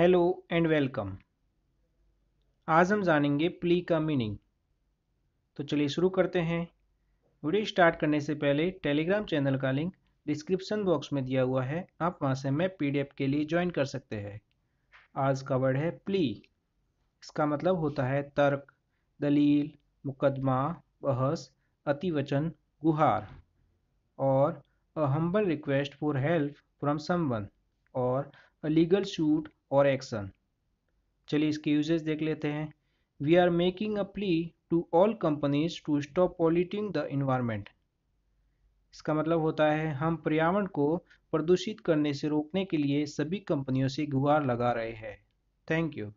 hello and welcome आज हम जानेंगे प्ली का मीनिंग तो चलिए शुरू करते हैं वीडियो स्टार्ट करने से पहले टेलीग्राम चैनल का लिंक डिस्क्रिप्शन बॉक्स में दिया हुआ है आप वहां से मैं पीडीएफ के लिए ज्वाइन कर सकते हैं आज का वर्ड है प्ली इसका मतलब होता है तर्क दलील मुकदमा बहस अतिवचन गुहार और a humble request for help from someone और अ लीगल शूट और एक्शन चलिए इसके यूजेज देख लेते हैं we are making a plea to all companies to stop polluting the environment इसका मतलब होता है हम पर्यावरण को प्रदूषित करने से रोकने के लिए सभी कंपनियों से गुहार लगा रहे हैं थैंक यू